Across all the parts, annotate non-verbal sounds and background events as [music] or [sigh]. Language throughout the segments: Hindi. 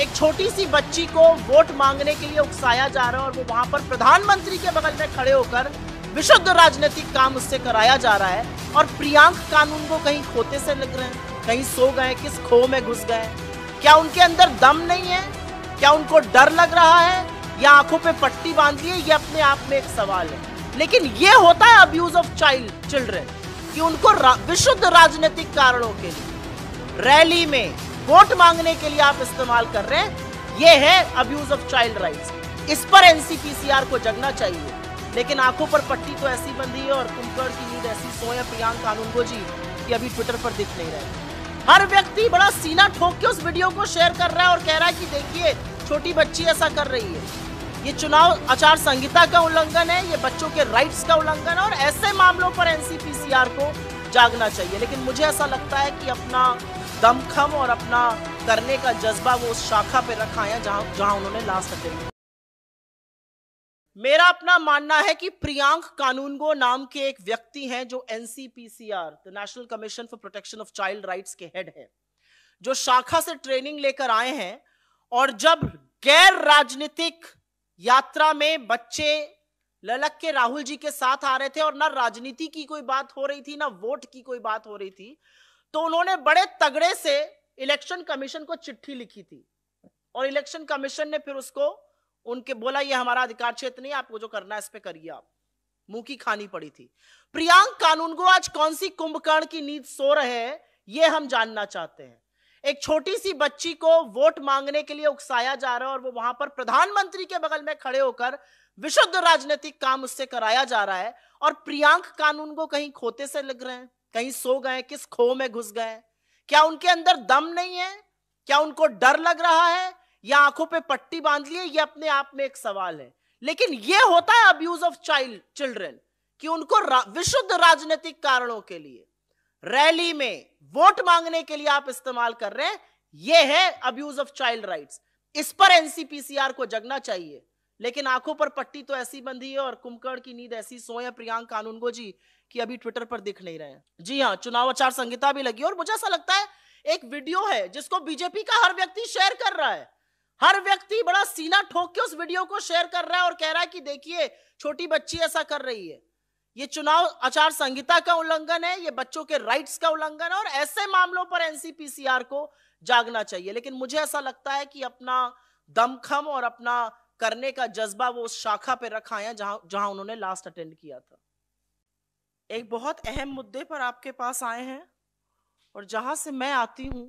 एक छोटी सी बच्ची को वोट मांगने के लिए उकसाया जा रहा है और वो वहां पर प्रधानमंत्री के बगल में खड़े होकर विशुद्ध राजनीतिक काम उससे कराया जा रहा है और प्रियांक कानून को कहीं खोते से लग रहे हैं कहीं सो गए किस खो में घुस गए क्या उनके अंदर दम नहीं है क्या उनको डर लग रहा है या आंखों पे पट्टी बांध ली है ये अपने आप में एक सवाल है लेकिन ये होता है अब्यूज ऑफ चाइल्ड चिल्ड्रेन कि उनको रा, विशुद्ध राजनीतिक कारणों के लिए रैली में वोट मांगने के लिए आप इस्तेमाल कर रहे हैं ये है अब्यूज ऑफ चाइल्ड राइट्स इस पर एनसीपीसीआर को जगना चाहिए लेकिन आंखों पर पट्टी तो ऐसी बंधी है और कुंकड़ की नींद ऐसी सोए प्रियांक को जी कि अभी ट्विटर पर दिख नहीं रहे हर व्यक्ति बड़ा सीना ठोक के उस वीडियो को शेयर कर रहा है और कह रहा है कि देखिए छोटी बच्ची ऐसा कर रही है ये चुनाव आचार संहिता का उल्लंघन है ये बच्चों के राइट्स का उल्लंघन है और ऐसे मामलों पर एनसीपीसीआर को जागना चाहिए लेकिन मुझे ऐसा लगता है कि अपना दमखम और अपना करने का जज्बा वो उस शाखा पे रखा है जहां जहां उन्होंने लास्ट अटेम्प्ट मेरा अपना मानना है कि प्रियांक कानूनगो नाम के एक व्यक्ति हैं जो NCPCR the national commission for protection of child rights के हेड हैं जो शाखा से ट्रेनिंग लेकर आए हैं और जब गैर राजनीतिक यात्रा में बच्चे ललक के राहुल जी के साथ आ रहे थे और ना राजनीति की कोई बात हो रही थी ना वोट की कोई बात हो रही थी तो उन्होंने बड़े तगड़े से इलेक्शन कमीशन को चिट्ठी लिखी थी और इलेक्शन कमीशन ने फिर उसको उनके बोला ये हमारा अधिकार क्षेत्र नहीं आपको जो करना है इस पर करिए आप मुंह की खानी पड़ी थी प्रियांक कानून को आज कौन सी कुंभकर्ण की नींद सो रहे हैं ये हम जानना चाहते हैं एक छोटी सी बच्ची को वोट मांगने के लिए उकसाया जा रहा है और वो वहां पर प्रधानमंत्री के बगल में खड़े होकर विशुद्ध राजनीतिक काम उससे कराया जा रहा है और प्रियांक कानून को कहीं खोते से लग रहे हैं कहीं सो गए किस खो में घुस गए क्या उनके अंदर दम नहीं है क्या उनको डर लग रहा है या आंखों पे पट्टी बांध लिए ये अपने आप में एक सवाल है लेकिन ये होता है अब्यूज ऑफ चाइल्ड चिल्ड्रेन कि उनको रा, विशुद्ध राजनीतिक कारणों के लिए रैली में वोट मांगने के लिए आप इस्तेमाल कर रहे हैं ये है अब्यूज ऑफ चाइल्ड राइट्स इस पर एनसीपीसीआर को जगना चाहिए लेकिन आंखों पर पट्टी तो ऐसी बंधी है और कुमकड़ की नींद ऐसी सोए प्रियांक कानूनगो जी कि अभी ट्विटर पर दिख नहीं रहे जी हाँ चुनाव आचार संहिता भी लगी और मुझे ऐसा लगता है एक वीडियो है जिसको बीजेपी का हर व्यक्ति शेयर कर रहा है हर व्यक्ति बड़ा सीना ठोक के उस वीडियो को शेयर कर रहा है और कह रहा है कि देखिए छोटी बच्ची ऐसा कर रही है ये चुनाव आचार संहिता का उल्लंघन है ये बच्चों के राइट्स का उल्लंघन है और ऐसे मामलों पर एनसीपीसीआर को जागना चाहिए लेकिन मुझे ऐसा लगता है कि अपना दमखम और अपना करने का जज्बा वो उस शाखा पे रखा है जहां जहां उन्होंने लास्ट अटेंड किया था एक बहुत अहम मुद्दे पर आपके पास आए हैं और जहां से मैं आती हूं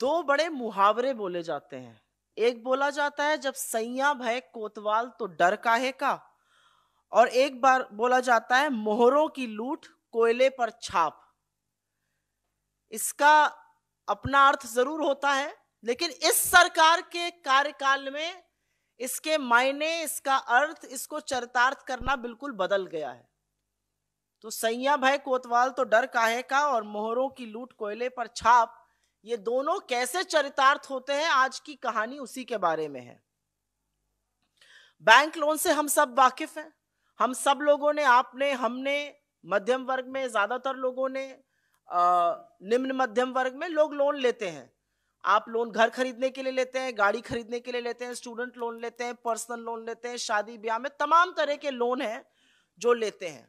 दो बड़े मुहावरे बोले जाते हैं एक बोला जाता है जब सैया भय कोतवाल तो डर काहे का और एक बार बोला जाता है मोहरों की लूट कोयले पर छाप इसका अपना अर्थ जरूर होता है लेकिन इस सरकार के कार्यकाल में इसके मायने इसका अर्थ इसको चरितार्थ करना बिल्कुल बदल गया है तो सैया भय कोतवाल तो डर काहे का और मोहरों की लूट कोयले पर छाप ये दोनों कैसे चरितार्थ होते हैं आज की कहानी उसी के बारे में है बैंक लोन से हम सब वाकिफ हैं हम सब लोगों ने आपने हमने मध्यम वर्ग में ज्यादातर लोगों ने निम्न मध्यम वर्ग में लोग लोन लेते हैं आप लोन घर खरीदने के लिए लेते हैं गाड़ी खरीदने के लिए लेते हैं स्टूडेंट लोन लेते हैं पर्सनल लोन लेते हैं शादी ब्याह में तमाम तरह के लोन हैं जो लेते हैं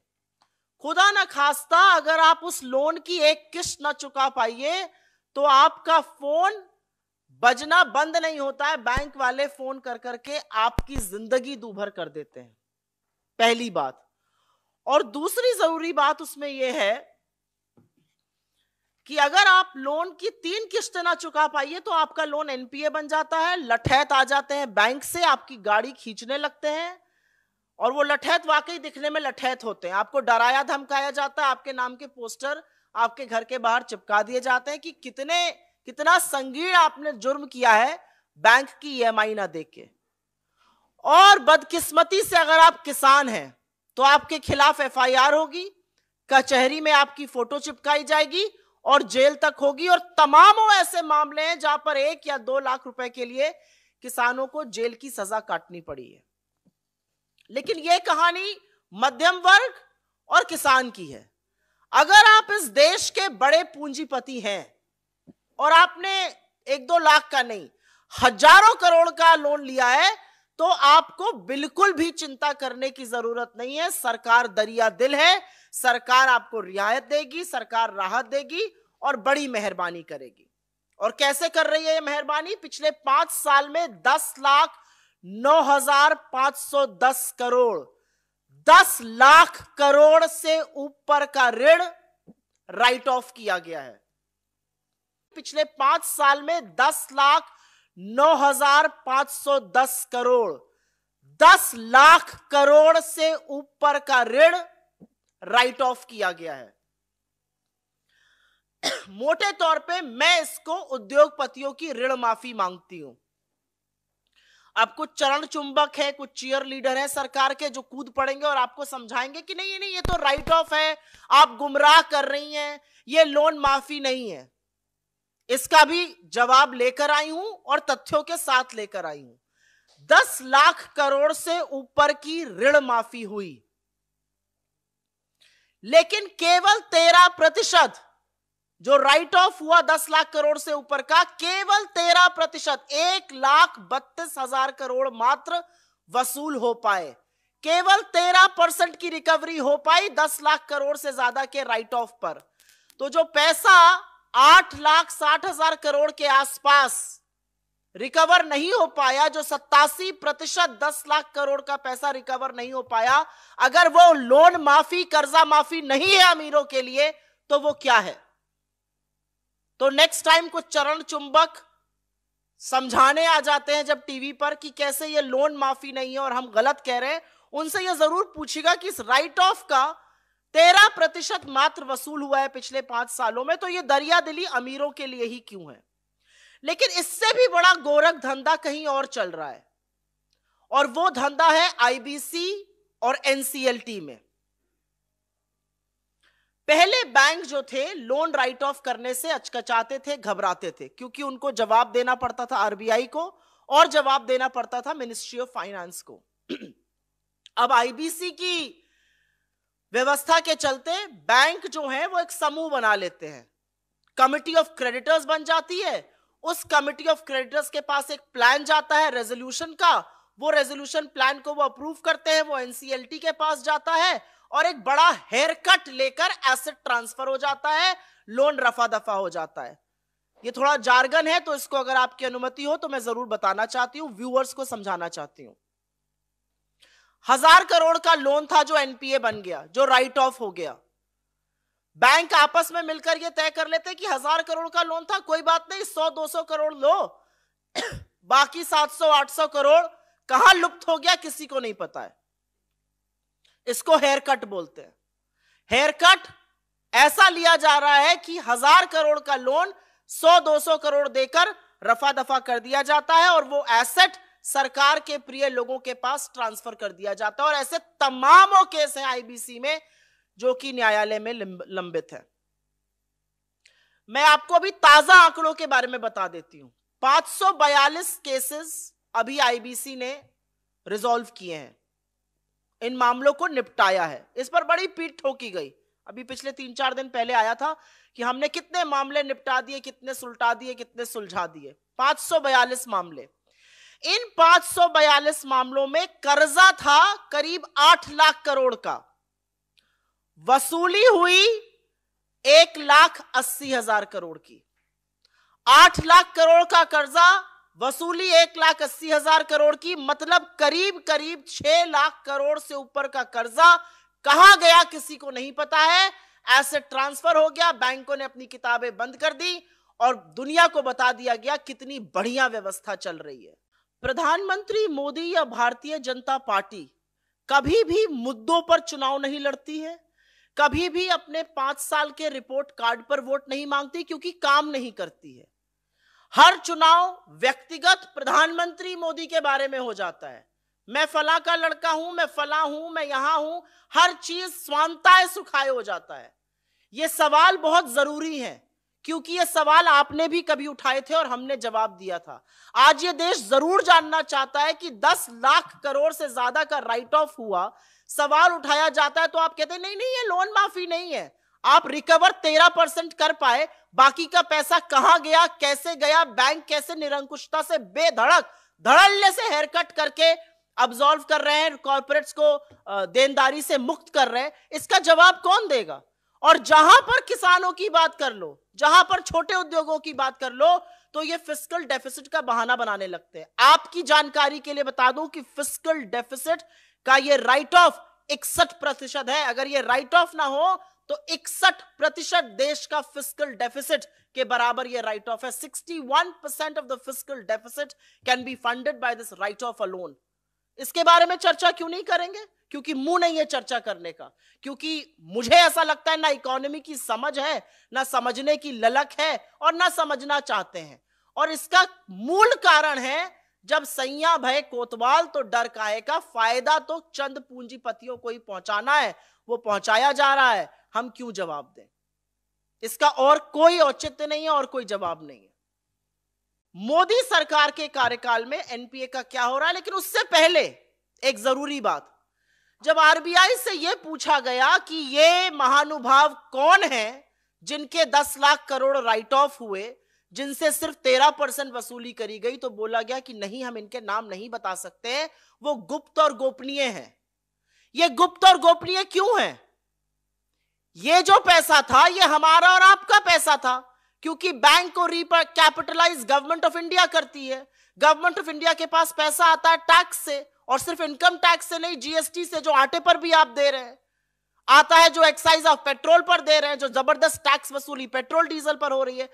खुदा ना खास्ता अगर आप उस लोन की एक किस्त ना चुका पाइए तो आपका फोन बजना बंद नहीं होता है बैंक वाले फोन कर करके आपकी जिंदगी दूभर कर देते हैं पहली बात और दूसरी जरूरी बात उसमें यह है कि अगर आप लोन की तीन किस्त ना चुका पाइए तो आपका लोन एनपीए बन जाता है लठैत आ जाते हैं बैंक से आपकी गाड़ी खींचने लगते हैं और वो लठैत वाकई दिखने में लठैत होते हैं आपको डराया धमकाया जाता है आपके नाम के पोस्टर आपके घर के बाहर चिपका दिए जाते हैं कि कितने कितना संगीण आपने जुर्म किया है बैंक की ई ना दे के और बदकिस्मती से अगर आप किसान हैं तो आपके खिलाफ आर होगी कचहरी में आपकी फोटो चिपकाई जाएगी और जेल तक होगी और तमामों ऐसे मामले हैं जहां पर एक या दो लाख रुपए के लिए किसानों को जेल की सजा काटनी पड़ी है लेकिन यह कहानी मध्यम वर्ग और किसान की है अगर आप इस देश के बड़े पूंजीपति हैं और आपने एक दो लाख का नहीं हजारों करोड़ का लोन लिया है तो आपको बिल्कुल भी चिंता करने की जरूरत नहीं है सरकार दरिया दिल है सरकार आपको रियायत देगी सरकार राहत देगी और बड़ी मेहरबानी करेगी और कैसे कर रही है ये मेहरबानी पिछले पांच साल में दस लाख 9,510 करोड़ 10 लाख करोड़ से ऊपर का ऋण राइट ऑफ किया गया है पिछले पांच साल में 10 लाख 9,510 करोड़ 10 लाख करोड़ से ऊपर का ऋण राइट ऑफ किया गया है मोटे तौर पे मैं इसको उद्योगपतियों की ऋण माफी मांगती हूं अब कुछ चरण चुंबक है कुछ चीयर लीडर है सरकार के जो कूद पड़ेंगे और आपको समझाएंगे कि नहीं नहीं ये तो राइट ऑफ है आप गुमराह कर रही हैं ये लोन माफी नहीं है इसका भी जवाब लेकर आई हूं और तथ्यों के साथ लेकर आई हूं दस लाख करोड़ से ऊपर की ऋण माफी हुई लेकिन केवल तेरह प्रतिशत जो राइट ऑफ हुआ दस लाख करोड़ से ऊपर का केवल तेरह प्रतिशत एक लाख बत्तीस हजार करोड़ मात्र वसूल हो पाए केवल तेरह परसेंट की रिकवरी हो पाई दस लाख करोड़ से ज्यादा के राइट ऑफ पर तो जो पैसा आठ लाख साठ हजार करोड़ के आसपास रिकवर नहीं हो पाया जो सत्तासी प्रतिशत दस लाख करोड़ का पैसा रिकवर नहीं हो पाया अगर वो लोन माफी कर्जा माफी नहीं है अमीरों के लिए तो वो क्या है तो नेक्स्ट टाइम को चरण चुंबक समझाने आ जाते हैं जब टीवी पर कि कैसे ये लोन माफी नहीं है और हम गलत कह रहे हैं उनसे ये जरूर पूछेगा कि इस राइट ऑफ का तेरह प्रतिशत मात्र वसूल हुआ है पिछले पांच सालों में तो ये दरिया दिली अमीरों के लिए ही क्यों है लेकिन इससे भी बड़ा गोरख धंधा कहीं और चल रहा है और वो धंधा है आईबीसी और एनसीएलटी में पहले बैंक जो थे लोन राइट ऑफ करने से अचकचाते थे घबराते थे क्योंकि उनको जवाब देना पड़ता था आरबीआई को और जवाब देना पड़ता था मिनिस्ट्री ऑफ फाइनेंस को [clears throat] अब आईबीसी की व्यवस्था के चलते बैंक जो है वो एक समूह बना लेते हैं कमिटी ऑफ क्रेडिटर्स बन जाती है उस कमिटी ऑफ क्रेडिटर्स के पास एक प्लान जाता है रेजोल्यूशन का वो रेजोल्यूशन प्लान को वो अप्रूव करते हैं वो एनसीएलटी के पास जाता है और एक बड़ा हेयर कट लेकर एसेट ट्रांसफर हो जाता है लोन रफा दफा हो जाता है ये थोड़ा जार्गन है तो इसको अगर आपकी अनुमति हो तो मैं जरूर बताना चाहती हूँ व्यूअर्स को समझाना चाहती हूँ हजार करोड़ का लोन था जो एनपीए बन गया जो राइट ऑफ हो गया बैंक आपस में मिलकर ये तय कर लेते कि हजार करोड़ का लोन था कोई बात नहीं सौ दो सौ करोड़ लो [coughs] बाकी सात सौ आठ सौ करोड़ कहां लुप्त हो गया किसी को नहीं पता है इसको हेयर कट बोलते हैं हेयर कट ऐसा लिया जा रहा है कि हजार करोड़ का लोन 100-200 करोड़ देकर रफा दफा कर दिया जाता है और वो एसेट सरकार के प्रिय लोगों के पास ट्रांसफर कर दिया जाता है और ऐसे तमामों केस हैं आईबीसी में जो कि न्यायालय में लंबित है मैं आपको अभी ताजा आंकड़ों के बारे में बता देती हूं 542 केसेस अभी आईबीसी ने रिजॉल्व किए हैं इन मामलों को निपटाया है इस पर बड़ी पीठ ठोकी गई अभी पिछले तीन चार दिन पहले आया था कि हमने कितने मामले निपटा दिए कितने सुलटा दिए कितने सुलझा दिए 542 मामले इन 542 मामलों में कर्जा था करीब 8 लाख करोड़ का वसूली हुई एक लाख अस्सी हजार करोड़ की आठ लाख करोड़ का कर्जा वसूली एक लाख अस्सी हजार करोड़ की मतलब करीब करीब छह लाख करोड़ से ऊपर का कर्जा कहा गया किसी को नहीं पता है एसेट ट्रांसफर हो गया बैंकों ने अपनी किताबें बंद कर दी और दुनिया को बता दिया गया कितनी बढ़िया व्यवस्था चल रही है प्रधानमंत्री मोदी या भारतीय जनता पार्टी कभी भी मुद्दों पर चुनाव नहीं लड़ती है कभी भी अपने पांच साल के रिपोर्ट कार्ड पर वोट नहीं मांगती क्योंकि काम नहीं करती है हर चुनाव व्यक्तिगत प्रधानमंत्री मोदी के बारे में हो जाता है मैं फला का लड़का हूं मैं फला हूं मैं यहां हूं हर चीज स्वांताय सुखाय हो जाता है ये सवाल बहुत जरूरी है क्योंकि ये सवाल आपने भी कभी उठाए थे और हमने जवाब दिया था आज ये देश जरूर जानना चाहता है कि 10 लाख करोड़ से ज्यादा का राइट ऑफ हुआ सवाल उठाया जाता है तो आप कहते नहीं नहीं ये लोन माफी नहीं है आप रिकवर तेरह परसेंट कर पाए बाकी का पैसा कहां गया कैसे गया बैंक कैसे निरंकुशता से बेधड़क धड़ल्ले से हेयर कट करके अब्जॉल्व कर रहे हैं कॉर्पोरेट्स को देनदारी से मुक्त कर रहे हैं इसका जवाब कौन देगा और जहां पर किसानों की बात कर लो जहां पर छोटे उद्योगों की बात कर लो तो ये फिस्कल डेफिसिट का बहाना बनाने लगते हैं आपकी जानकारी के लिए बता दूं कि फिस्कल डेफिसिट का ये राइट ऑफ इकसठ प्रतिशत है अगर ये राइट ऑफ ना हो तो इकसठ प्रतिशत देश का फिजिकल डेफिसिट के बराबर ये राइट ऑफ है 61 percent of the physical deficit can be funded by this write off alone इसके बारे में चर्चा क्यों नहीं करेंगे क्योंकि मुंह नहीं है चर्चा करने का क्योंकि मुझे ऐसा लगता है ना इकोनॉमी की समझ है ना समझने की ललक है और ना समझना चाहते हैं और इसका मूल कारण है जब सैया भय कोतवाल तो डर काहे का फायदा तो चंद पूंजीपतियों को ही पहुंचाना है वो पहुंचाया जा रहा है हम क्यों जवाब दें इसका और कोई औचित्य नहीं है और कोई जवाब नहीं है मोदी सरकार के कार्यकाल में एनपीए का क्या हो रहा है लेकिन उससे पहले एक जरूरी बात जब आरबीआई से यह पूछा गया कि ये महानुभाव कौन है जिनके 10 लाख करोड़ राइट ऑफ हुए जिनसे सिर्फ 13 परसेंट वसूली करी गई तो बोला गया कि नहीं हम इनके नाम नहीं बता सकते वो गुप्त और गोपनीय हैं ये गुप्त और गोपनीय क्यों हैं ये जो पैसा था ये हमारा और आपका पैसा था क्योंकि बैंक को recapitalise government of India करती है गवर्नमेंट ऑफ इंडिया के पास पैसा आता है टैक्स से और सिर्फ इनकम टैक्स से नहीं जीएसटी से जो आटे पर भी आप दे रहे हैं आता है जो एक्साइज ऑफ पेट्रोल पर दे रहे हैं जो जबरदस्त टैक्स वसूली पेट्रोल डीजल पर हो रही है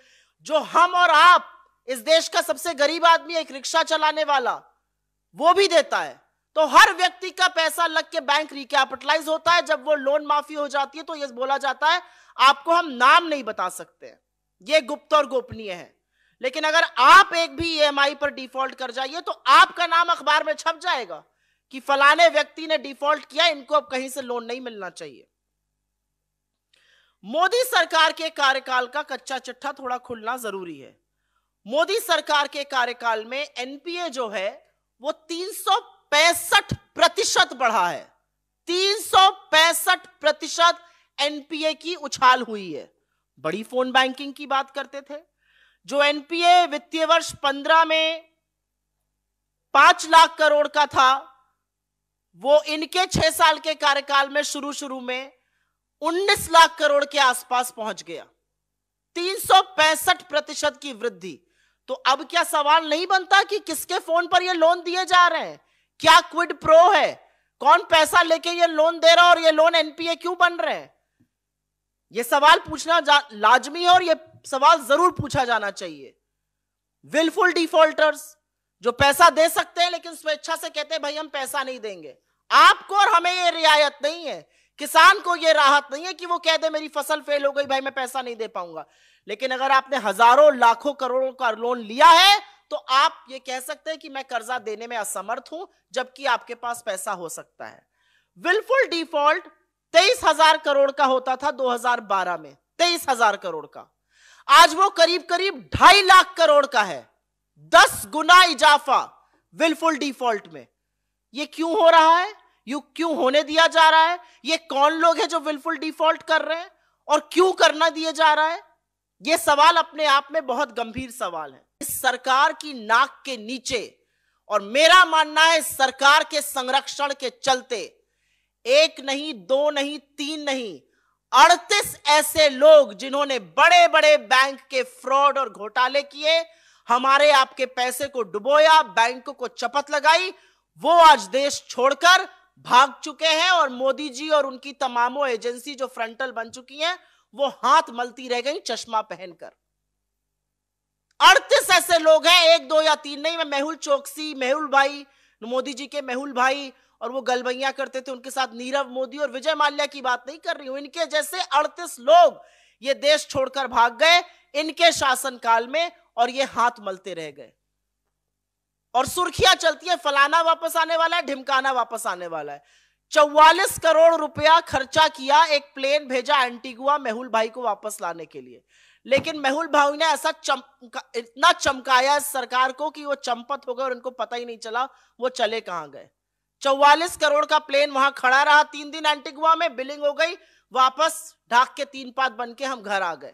जो हम और आप इस देश का सबसे गरीब आदमी एक रिक्शा चलाने वाला वो भी देता है तो हर व्यक्ति का पैसा लग के बैंक रिकैपिटलाइज होता है जब वो लोन माफी हो जाती है तो ये बोला जाता है आपको हम नाम नहीं बता सकते ये गुप्त और गोपनीय है लेकिन अगर आप एक भी ई e पर डिफॉल्ट कर जाइए तो आपका नाम अखबार में छप जाएगा कि फलाने व्यक्ति ने डिफॉल्ट किया इनको अब कहीं से लोन नहीं मिलना चाहिए मोदी सरकार के कार्यकाल का कच्चा चिट्ठा थोड़ा खुलना जरूरी है मोदी सरकार के कार्यकाल में एनपीए जो है वो तीन पैंसठ प्रतिशत बढ़ा है तीन सौ पैंसठ प्रतिशत एनपीए की उछाल हुई है बड़ी फोन बैंकिंग की बात करते थे जो एनपीए वित्तीय वर्ष पंद्रह में पांच लाख करोड़ का था वो इनके छह साल के कार्यकाल में शुरू शुरू में उन्नीस लाख करोड़ के आसपास पहुंच गया तीन सौ पैंसठ प्रतिशत की वृद्धि तो अब क्या सवाल नहीं बनता कि किसके फोन पर ये लोन दिए जा रहे हैं क्या क्विड प्रो है कौन पैसा लेके ये लोन दे रहा और ये लोन एनपीए क्यों बन रहे हैं ये सवाल पूछना लाजमी है और ये सवाल जरूर पूछा जाना चाहिए विलफुल डिफॉल्टर्स जो पैसा दे सकते हैं लेकिन स्वेच्छा से कहते हैं भाई हम पैसा नहीं देंगे आपको और हमें ये रियायत नहीं है किसान को ये राहत नहीं है कि वो कह दे मेरी फसल फेल हो गई भाई मैं पैसा नहीं दे पाऊंगा लेकिन अगर आपने हजारों लाखों करोड़ों का लोन लिया है तो आप ये कह सकते हैं कि मैं कर्जा देने में असमर्थ हूं जबकि आपके पास पैसा हो सकता है विलफुल डिफॉल्ट तेईस हजार करोड़ का होता था 2012 में तेईस हजार करोड़ का आज वो करीब करीब ढाई लाख करोड़ का है दस गुना इजाफा विलफुल डिफॉल्ट में ये क्यों हो रहा है यू क्यों होने दिया जा रहा है ये कौन लोग हैं जो विलफुल डिफॉल्ट कर रहे हैं और क्यों करना दिया जा रहा है ये सवाल अपने आप में बहुत गंभीर सवाल है इस सरकार की नाक के नीचे और मेरा मानना है सरकार के संरक्षण के चलते एक नहीं दो नहीं तीन नहीं अड़तीस ऐसे लोग जिन्होंने बड़े बड़े बैंक के फ्रॉड और घोटाले किए हमारे आपके पैसे को डुबोया बैंक को चपत लगाई वो आज देश छोड़कर भाग चुके हैं और मोदी जी और उनकी तमामों एजेंसी जो फ्रंटल बन चुकी हैं वो हाथ मलती रह गई चश्मा पहनकर अड़तीस ऐसे लोग हैं एक दो या तीन नहीं मैं मेहुल चौकसी मेहुल भाई मोदी जी के मेहुल भाई और वो गलबैया करते थे उनके साथ नीरव मोदी और विजय माल्या की बात नहीं कर रही हूं इनके जैसे अड़तीस लोग ये देश छोड़कर भाग गए इनके शासनकाल में और ये हाथ मलते रह गए और सुर्खियां चलती है फलाना वापस आने वाला है ढिमकाना वापस आने वाला है चौवालीस करोड़ रुपया खर्चा किया एक प्लेन भेजा एंटीगुआ मेहुल भाई को वापस लाने के लिए लेकिन मेहुल भाई ने ऐसा चमका इतना चमकाया इस सरकार को कि वो चंपत हो गए और इनको पता ही नहीं चला वो चले कहां गए चौवालीस करोड़ का प्लेन वहां खड़ा रहा तीन दिन एंटिगुआ में बिलिंग हो गई वापस ढाक के तीन पात बन के हम घर आ गए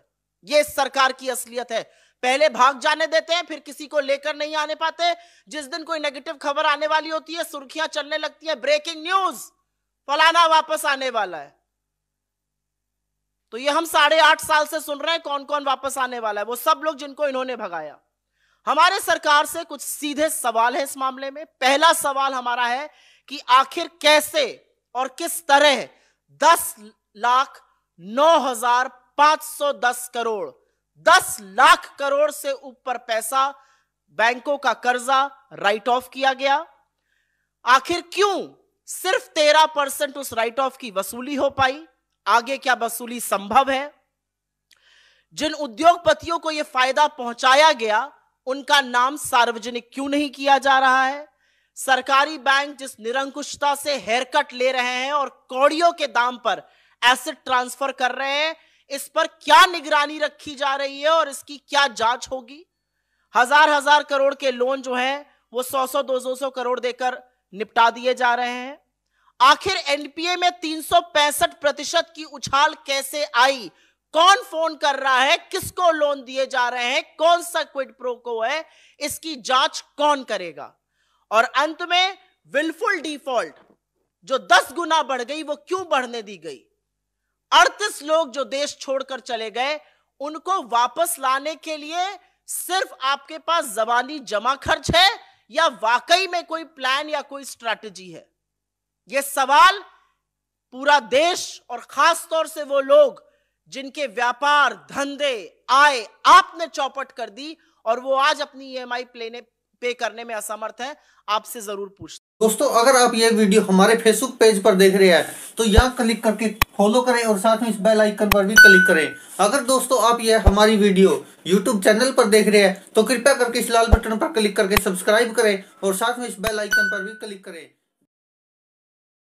ये सरकार की असलियत है पहले भाग जाने देते हैं फिर किसी को लेकर नहीं आने पाते जिस दिन कोई नेगेटिव खबर आने वाली होती है सुर्खियां चलने लगती है ब्रेकिंग न्यूज फलाना वापस आने वाला है तो ये हम साढ़े आठ साल से सुन रहे हैं कौन कौन वापस आने वाला है वो सब लोग जिनको इन्होंने भगाया हमारे सरकार से कुछ सीधे सवाल है इस मामले में पहला सवाल हमारा है कि आखिर कैसे और किस तरह दस लाख नौ हजार पांच सौ दस करोड़ दस लाख करोड़ से ऊपर पैसा बैंकों का कर्जा राइट ऑफ किया गया आखिर क्यों सिर्फ तेरह परसेंट उस राइट ऑफ की वसूली हो पाई आगे क्या वसूली संभव है जिन उद्योगपतियों को यह फायदा पहुंचाया गया उनका नाम सार्वजनिक क्यों नहीं किया जा रहा है सरकारी बैंक जिस निरंकुशता से हेयरकट ले रहे हैं और कौड़ियों के दाम पर एसिड ट्रांसफर कर रहे हैं इस पर क्या निगरानी रखी जा रही है और इसकी क्या जांच होगी हजार हजार करोड़ के लोन जो है वो सौ सौ दो सौ करोड़ देकर निपटा दिए जा रहे हैं आखिर एनपीए में तीन प्रतिशत की उछाल कैसे आई कौन फोन कर रहा है किसको लोन दिए जा रहे हैं कौन सा क्विड प्रोको है इसकी जांच कौन करेगा और अंत में विलफुल डिफॉल्ट जो दस गुना बढ़ गई वो क्यों बढ़ने दी गई अड़तीस लोग जो देश छोड़कर चले गए उनको वापस लाने के लिए सिर्फ आपके पास जबानी जमा खर्च है या वाकई में कोई प्लान या कोई स्ट्रेटेजी है ये सवाल पूरा देश और खास तौर से वो लोग जिनके व्यापार धंधे आय आपने चौपट कर दी और वो आज अपनी ई e लेने पे करने में असमर्थ है आपसे जरूर पूछ दोस्तों अगर आप ये वीडियो हमारे फेसबुक पेज पर देख रहे हैं तो यहाँ क्लिक करके फॉलो करें और साथ में इस बेल आइकन पर भी क्लिक करें अगर दोस्तों आप यह हमारी वीडियो यूट्यूब चैनल पर देख रहे हैं तो कृपया करके इस लाल बटन पर क्लिक करके सब्सक्राइब करें और साथ में इस बेल आइकन पर भी क्लिक करें